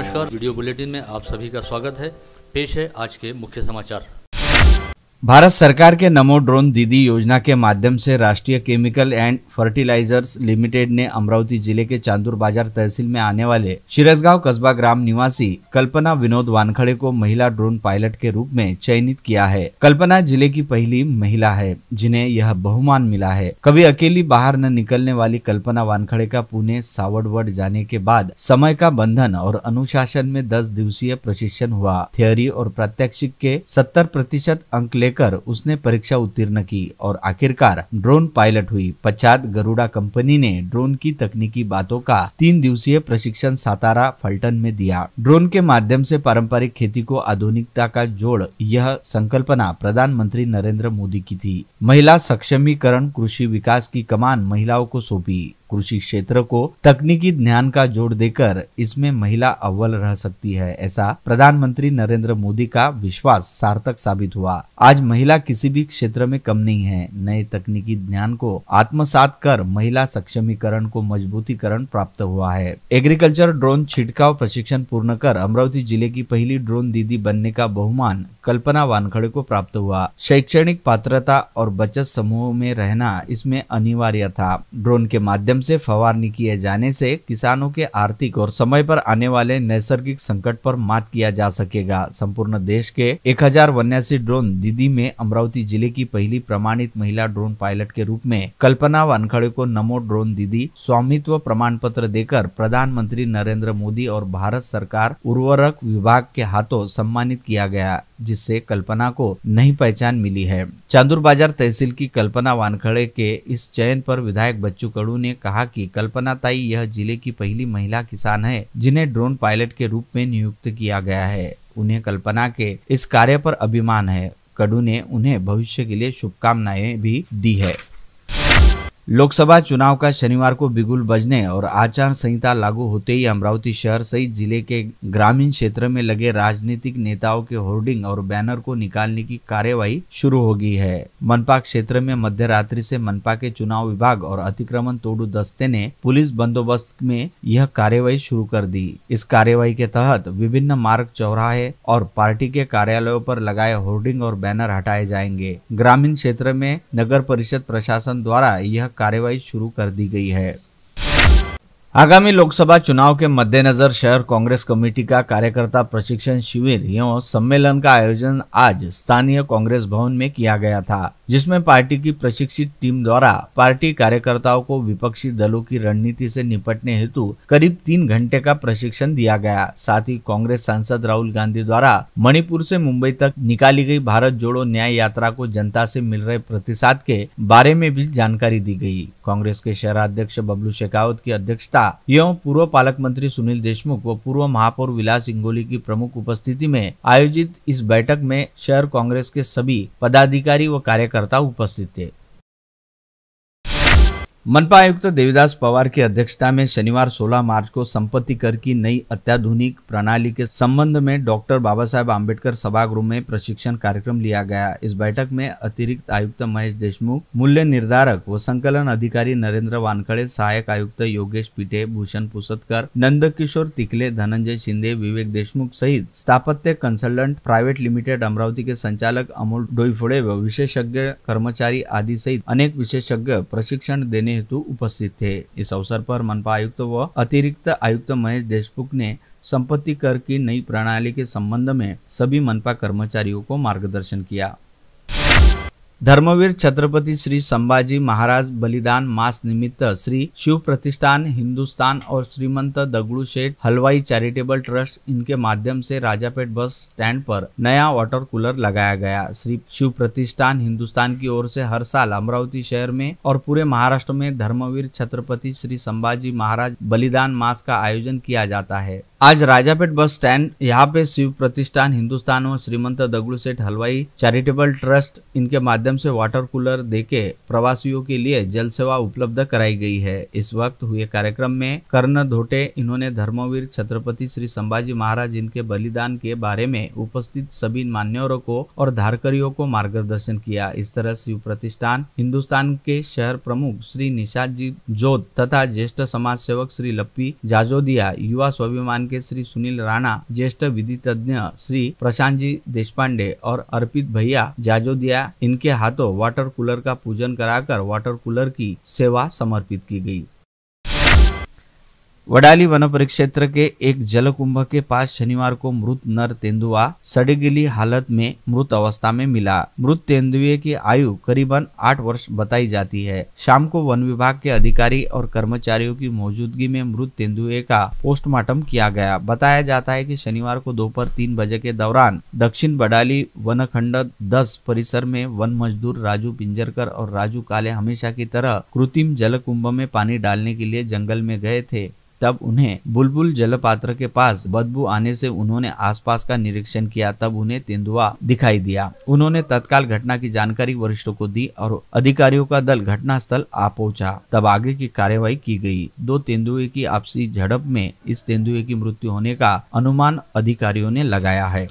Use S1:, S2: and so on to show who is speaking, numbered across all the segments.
S1: नमस्कार video bulletin में आप सभी का स्वागत है पेश है आज के मुख्य समाचार भारत सरकार के नमो ड्रोन दीदी योजना के माध्यम से राष्ट्रीय केमिकल एंड फर्टिलाइजर्स लिमिटेड ने अमरावती जिले के चांदूर बाजार तहसील में आने वाले शिरसगांव कस्बा ग्राम निवासी कल्पना विनोद वानखड़े को महिला ड्रोन पायलट के रूप में चयनित किया है कल्पना जिले की पहली महिला है जिन्हें यह बहुमान मिला है कभी अकेली बाहर न निकलने वाली कल्पना वानखड़े का पुणे सावड़वड जाने के बाद समय का बंधन और अनुशासन में दस दिवसीय प्रशिक्षण हुआ थियोरी और प्रात्यक्षिक के सत्तर प्रतिशत अंक ले लेकर उसने परीक्षा उत्तीर्ण की और आखिरकार ड्रोन पायलट हुई पश्चात गरुड़ा कंपनी ने ड्रोन की तकनीकी बातों का तीन दिवसीय प्रशिक्षण सातारा फल्टन में दिया ड्रोन के माध्यम से पारंपरिक खेती को आधुनिकता का जोड़ यह संकल्पना प्रधानमंत्री नरेंद्र मोदी की थी महिला सक्षमीकरण कृषि विकास की कमान महिलाओं को सौंपी कृषि क्षेत्र को तकनीकी ज्ञान का जोड़ देकर इसमें महिला अव्वल रह सकती है ऐसा प्रधानमंत्री नरेंद्र मोदी का विश्वास सार्थक साबित हुआ आज महिला किसी भी क्षेत्र में कम नहीं है नए तकनीकी ज्ञान को आत्मसात कर महिला सक्षमीकरण को मजबूतीकरण प्राप्त हुआ है एग्रीकल्चर ड्रोन छिड़काव प्रशिक्षण पूर्ण कर अमरावती जिले की पहली ड्रोन दीदी बनने का बहुमान कल्पना वानखड़े को प्राप्त हुआ शैक्षणिक पात्रता और बचत समूह में रहना इसमें अनिवार्य था ड्रोन के माध्यम माध्यम से फवारनी किए जाने से किसानों के आर्थिक और समय पर आने वाले नैसर्गिक संकट पर मात किया जा सकेगा संपूर्ण देश के एक ड्रोन दीदी में अमरावती जिले की पहली प्रमाणित महिला ड्रोन पायलट के रूप में कल्पना वानखड़े को नमो ड्रोन दीदी स्वामित्व प्रमाण पत्र देकर प्रधानमंत्री नरेंद्र मोदी और भारत सरकार उर्वरक विभाग के हाथों सम्मानित किया गया जिससे कल्पना को नहीं पहचान मिली है चांदूर बाजार तहसील की कल्पना वानखड़े के इस चयन पर विधायक बच्चू कड़ू ने कहा कि कल्पना ताई यह जिले की पहली महिला किसान है जिन्हें ड्रोन पायलट के रूप में नियुक्त किया गया है उन्हें कल्पना के इस कार्य पर अभिमान है कडू ने उन्हें भविष्य के लिए शुभकामनाएं भी दी है लोकसभा चुनाव का शनिवार को बिगुल बजने और आचार संहिता लागू होते ही अमरावती शहर सहित जिले के ग्रामीण क्षेत्र में लगे राजनीतिक नेताओं के होर्डिंग और बैनर को निकालने की कार्यवाही शुरू हो गई है मनपा क्षेत्र में मध्य रात्रि से मनपा के चुनाव विभाग और अतिक्रमण तोड़ू दस्ते ने पुलिस बंदोबस्त में यह कार्यवाही शुरू कर दी इस कार्यवाही के तहत विभिन्न मार्ग चौराहे और पार्टी के कार्यालयों पर लगाए होर्डिंग और बैनर हटाए जाएंगे ग्रामीण क्षेत्र में नगर परिषद प्रशासन द्वारा यह कार्रवाई शुरू कर दी गई है आगामी लोकसभा चुनाव के मद्देनजर शहर कांग्रेस कमेटी का कार्यकर्ता प्रशिक्षण शिविर एवं सम्मेलन का आयोजन आज स्थानीय कांग्रेस भवन में किया गया था जिसमें पार्टी की प्रशिक्षित टीम द्वारा पार्टी कार्यकर्ताओं को विपक्षी दलों की रणनीति से निपटने हेतु करीब तीन घंटे का प्रशिक्षण दिया गया साथ ही कांग्रेस सांसद राहुल गांधी द्वारा मणिपुर से मुंबई तक निकाली गई भारत जोड़ो न्याय यात्रा को जनता से मिल रहे प्रतिसाद के बारे में भी जानकारी दी गई कांग्रेस के शहराध्यक्ष बबलू शेखावत की अध्यक्षता एवं पूर्व पालक मंत्री सुनील देशमुख व पूर्व महापौर विलास इंगोली की प्रमुख उपस्थिति में आयोजित इस बैठक में शहर कांग्रेस के सभी पदाधिकारी व कार्यकर्ता tertahu pasti teh मनपा आयुक्त देवीदास पवार की अध्यक्षता में शनिवार 16 मार्च को संपत्ति कर की नई अत्याधुनिक प्रणाली के संबंध में डॉक्टर बाबा साहेब आम्बेडकर सभागृह में प्रशिक्षण कार्यक्रम लिया गया इस बैठक में अतिरिक्त आयुक्त महेश देशमुख मूल्य निर्धारक व संकलन अधिकारी नरेंद्र वानखड़े सहायक आयुक्त योगेश पीटे भूषण पुसतकर नंदकिशोर तिकले धनंजय शिंदे विवेक देशमुख सहित स्थापत्य कंसल्टेंट प्राइवेट लिमिटेड अमरावती के संचालक अमोल डोईफोड़े व विशेषज्ञ कर्मचारी आदि सहित अनेक विशेषज्ञ प्रशिक्षण देने देने हेतु तो उपस्थित थे इस अवसर पर मनपा आयुक्त व अतिरिक्त आयुक्त महेश देशमुख ने संपत्ति कर की नई प्रणाली के संबंध में सभी मनपा कर्मचारियों को मार्गदर्शन किया धर्मवीर छत्रपति श्री संभाजी महाराज बलिदान मास निमित्त श्री शिव प्रतिष्ठान हिंदुस्तान और श्रीमंत दगड़ू शेठ हलवाई चैरिटेबल ट्रस्ट इनके माध्यम से राजापेट बस स्टैंड पर नया वाटर कूलर लगाया गया श्री शिव प्रतिष्ठान हिंदुस्तान की ओर से हर साल अमरावती शहर में और पूरे महाराष्ट्र में धर्मवीर छत्रपति श्री संभाजी महाराज बलिदान मास का आयोजन किया जाता है आज राजापेट बस स्टैंड यहाँ पे शिव प्रतिष्ठान हिंदुस्तान और श्रीमंत दगड़ू सेठ हलवाई चैरिटेबल ट्रस्ट इनके माध्यम से वाटर कूलर देके प्रवासियों के लिए जल सेवा उपलब्ध कराई गई है इस वक्त हुए कार्यक्रम में कर्ण धोटे इन्होंने धर्मवीर छत्रपति श्री संभाजी महाराज इनके बलिदान के बारे में उपस्थित सभी मान्यवरों को और धारकरियों को मार्गदर्शन किया इस तरह शिव प्रतिष्ठान हिंदुस्तान के शहर प्रमुख श्री निषाद जी जोत तथा ज्येष्ठ समाज सेवक श्री लप्पी जाजोदिया युवा स्वाभिमान के श्री सुनील राणा ज्येष्ठ विधि तज्ञ श्री प्रशांत जी देशपांडे और अर्पित भैया जाजोदिया इनके हाथों वाटर कूलर का पूजन कराकर वाटर कूलर की सेवा समर्पित की गई वडाली वन परिक्षेत्र के एक जलकुंभ के पास शनिवार को मृत नर तेंदुआ सड़गिली हालत में मृत अवस्था में मिला मृत तेंदुए की आयु करीबन आठ वर्ष बताई जाती है शाम को वन विभाग के अधिकारी और कर्मचारियों की मौजूदगी में मृत तेंदुए का पोस्टमार्टम किया गया बताया जाता है कि शनिवार को दोपहर तीन बजे के दौरान दक्षिण बडाली वन खंड दस परिसर में वन मजदूर राजू पिंजरकर और राजू काले हमेशा की तरह कृत्रिम जल में पानी डालने के लिए जंगल में गए थे तब उन्हें बुलबुल जलपात्र के पास बदबू आने से उन्होंने आसपास का निरीक्षण किया तब उन्हें तेंदुआ दिखाई दिया उन्होंने तत्काल घटना की जानकारी वरिष्ठों को दी और अधिकारियों का दल घटना स्थल आ पहुंचा तब आगे की कार्यवाही की गई दो तेंदुए की आपसी झड़प में इस तेंदुए की मृत्यु होने का अनुमान अधिकारियों ने लगाया है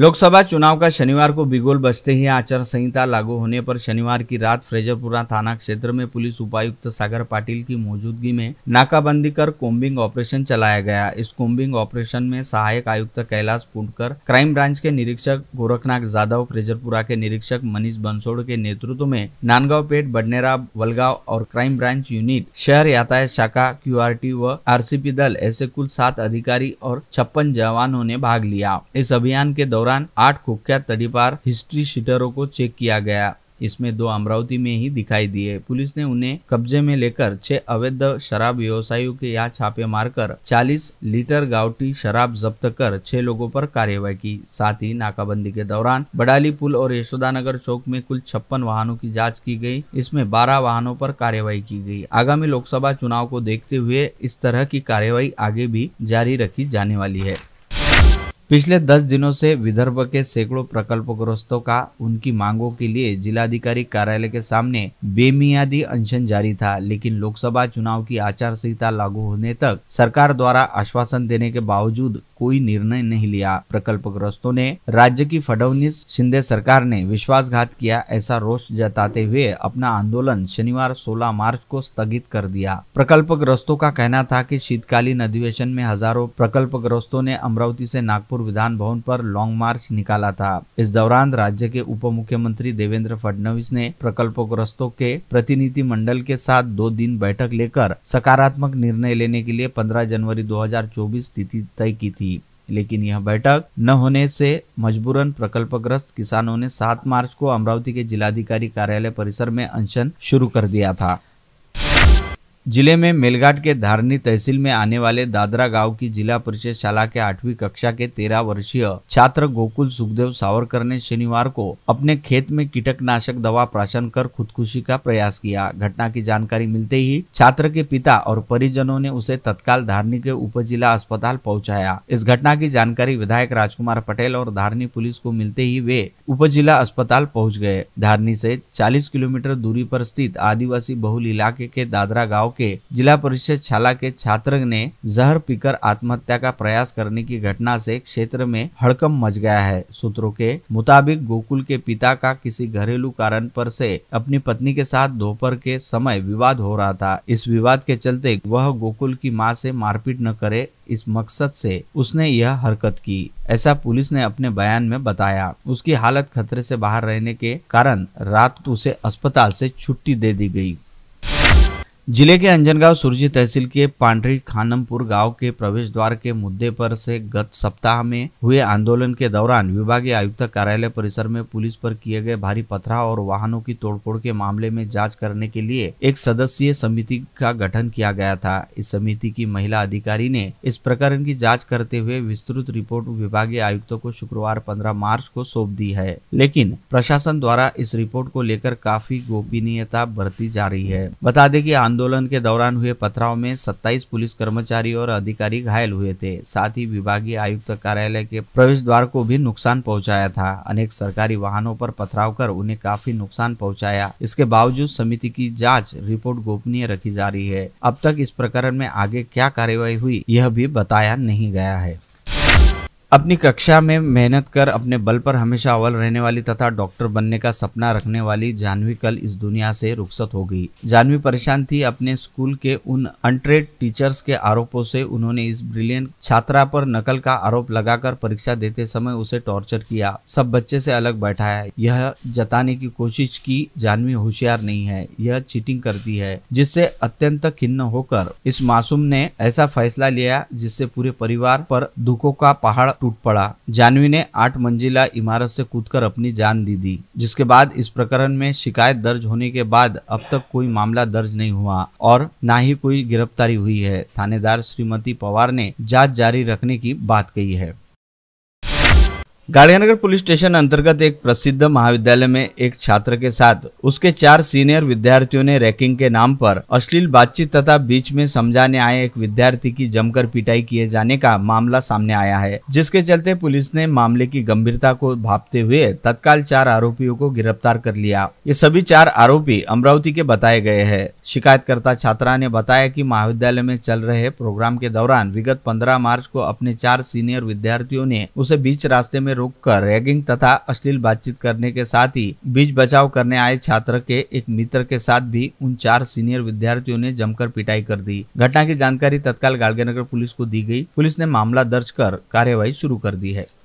S1: लोकसभा चुनाव का शनिवार को बिगोल बजते ही आचार संहिता लागू होने पर शनिवार की रात फ्रेजरपुरा थाना क्षेत्र में पुलिस उपायुक्त सागर पाटिल की मौजूदगी में नाकाबंदी कर कोम्बिंग ऑपरेशन चलाया गया इस कोम्बिंग ऑपरेशन में सहायक आयुक्त कैलाश पुंडकर क्राइम ब्रांच के निरीक्षक गोरखनाथ जाधव फ्रेजरपुरा के निरीक्षक मनीष बंसोड़ के नेतृत्व में नानगांव पेट बडनेरा वलगांव और क्राइम ब्रांच यूनिट शहर यातायात शाखा क्यू व आर दल ऐसे कुल सात अधिकारी और छप्पन जवानों ने भाग लिया इस अभियान के दौरान दौरान आठ कुख्यात तड़ीपार हिस्ट्री शीटरों को चेक किया गया इसमें दो अमरावती में ही दिखाई दिए पुलिस ने उन्हें कब्जे में लेकर छह अवैध शराब व्यवसायियों के यहाँ छापे मारकर 40 लीटर गावटी शराब जब्त कर छह लोगों पर कार्यवाही की साथ ही नाकाबंदी के दौरान बडाली पुल और यशोदा नगर चौक में कुल छप्पन वाहनों की जाँच की गयी इसमें बारह वाहनों पर कार्यवाही की गयी आगामी लोकसभा चुनाव को देखते हुए इस तरह की कार्यवाही आगे भी जारी रखी जाने वाली है पिछले दस दिनों से विदर्भ के सैकड़ों प्रकल्पग्रस्तों का उनकी मांगों के लिए जिलाधिकारी कार्यालय के सामने बेमियादी अनशन जारी था लेकिन लोकसभा चुनाव की आचार संहिता लागू होने तक सरकार द्वारा आश्वासन देने के बावजूद कोई निर्णय नहीं लिया प्रकल्प ग्रस्तों ने राज्य की फडवनीस शिंदे सरकार ने विश्वासघात किया ऐसा रोष जताते हुए अपना आंदोलन शनिवार 16 मार्च को स्थगित कर दिया प्रकल्प ग्रस्तों का कहना था कि शीतकालीन अधिवेशन में हजारों प्रकल्प ग्रस्तों ने अमरावती से नागपुर विधान भवन पर लॉन्ग मार्च निकाला था इस दौरान राज्य के उप मुख्यमंत्री देवेंद्र फडणवीस ने ग्रस्तों के प्रतिनिधि मंडल के साथ दो दिन बैठक लेकर सकारात्मक निर्णय लेने के लिए 15 जनवरी 2024 तिथि तय की थी लेकिन यह बैठक न होने से मजबूरन प्रकल्पग्रस्त किसानों ने 7 मार्च को अमरावती के जिलाधिकारी कार्यालय परिसर में अनशन शुरू कर दिया था जिले में मेलघाट के धारनी तहसील में आने वाले दादरा गांव की जिला परिषद शाला के आठवीं कक्षा के तेरह वर्षीय छात्र गोकुल सुखदेव सावरकर ने शनिवार को अपने खेत में कीटकनाशक दवा प्राशन कर खुदकुशी का प्रयास किया घटना की जानकारी मिलते ही छात्र के पिता और परिजनों ने उसे तत्काल धारनी के उप जिला अस्पताल पहुँचाया इस घटना की जानकारी विधायक राजकुमार पटेल और धारनी पुलिस को मिलते ही वे उप जिला अस्पताल पहुँच गए धारनी से चालीस किलोमीटर दूरी आरोप स्थित आदिवासी बहुल इलाके के दादरा गाँव के जिला परिषद छाला के छात्र ने जहर पीकर आत्महत्या का प्रयास करने की घटना से क्षेत्र में हड़कम मच गया है सूत्रों के मुताबिक गोकुल के पिता का किसी घरेलू कारण पर से अपनी पत्नी के साथ दोपहर के समय विवाद हो रहा था इस विवाद के चलते वह गोकुल की मां से मारपीट न करे इस मकसद से उसने यह हरकत की ऐसा पुलिस ने अपने बयान में बताया उसकी हालत खतरे से बाहर रहने के कारण रात उसे अस्पताल से छुट्टी दे दी गई जिले के अंजनगांव सुरजी तहसील के पांडरी खानमपुर गांव के प्रवेश द्वार के मुद्दे पर से गत सप्ताह में हुए आंदोलन के दौरान विभागीय आयुक्त कार्यालय परिसर में पुलिस पर किए गए भारी पथराव और वाहनों की तोड़फोड़ के मामले में जांच करने के लिए एक सदस्यीय समिति का गठन किया गया था इस समिति की महिला अधिकारी ने इस प्रकरण की जाँच करते हुए विस्तृत रिपोर्ट विभागीय आयुक्त को शुक्रवार पंद्रह मार्च को सौंप दी है लेकिन प्रशासन द्वारा इस रिपोर्ट को लेकर काफी गोपनीयता बरती जा रही है बता दें की आंदोलन के दौरान हुए पथराव में 27 पुलिस कर्मचारी और अधिकारी घायल हुए थे साथ ही विभागीय आयुक्त कार्यालय के प्रवेश द्वार को भी नुकसान पहुंचाया था अनेक सरकारी वाहनों पर पथराव कर उन्हें काफी नुकसान पहुंचाया इसके बावजूद समिति की जांच रिपोर्ट गोपनीय रखी जा रही है अब तक इस प्रकरण में आगे क्या कार्यवाही हुई यह भी बताया नहीं गया है अपनी कक्षा में मेहनत कर अपने बल पर हमेशा अव्वल रहने वाली तथा डॉक्टर बनने का सपना रखने वाली जानवी कल इस दुनिया से रुखसत हो गई जानवी परेशान थी अपने स्कूल के उन अनट्रेड टीचर्स के आरोपों से उन्होंने इस ब्रिलियंट छात्रा पर नकल का आरोप लगाकर परीक्षा देते समय उसे टॉर्चर किया सब बच्चे से अलग बैठाया यह जताने की कोशिश की जानवी होशियार नहीं है यह चीटिंग करती है जिससे अत्यंत खिन्न होकर इस मासूम ने ऐसा फैसला लिया जिससे पूरे परिवार पर दुखों का पहाड़ टूट पड़ा जानवी ने आठ मंजिला इमारत से कूदकर अपनी जान दी दी जिसके बाद इस प्रकरण में शिकायत दर्ज होने के बाद अब तक कोई मामला दर्ज नहीं हुआ और न ही कोई गिरफ्तारी हुई है थानेदार श्रीमती पवार ने जांच जारी रखने की बात कही है गाड़ियानगर पुलिस स्टेशन अंतर्गत एक प्रसिद्ध महाविद्यालय में एक छात्र के साथ उसके चार सीनियर विद्यार्थियों ने रैकिंग के नाम पर अश्लील बातचीत तथा बीच में समझाने आए एक विद्यार्थी की जमकर पिटाई किए जाने का मामला सामने आया है जिसके चलते पुलिस ने मामले की गंभीरता को भापते हुए तत्काल चार आरोपियों को गिरफ्तार कर लिया ये सभी चार आरोपी अमरावती के बताए गए है शिकायतकर्ता छात्रा ने बताया की महाविद्यालय में चल रहे प्रोग्राम के दौरान विगत पंद्रह मार्च को अपने चार सीनियर विद्यार्थियों ने उसे बीच रास्ते में में कर रैगिंग तथा अश्लील बातचीत करने के साथ ही बीच बचाव करने आए छात्र के एक मित्र के साथ भी उन चार सीनियर विद्यार्थियों ने जमकर पिटाई कर दी घटना की जानकारी तत्काल नगर पुलिस को दी गई पुलिस ने मामला दर्ज कर कार्यवाही शुरू कर दी है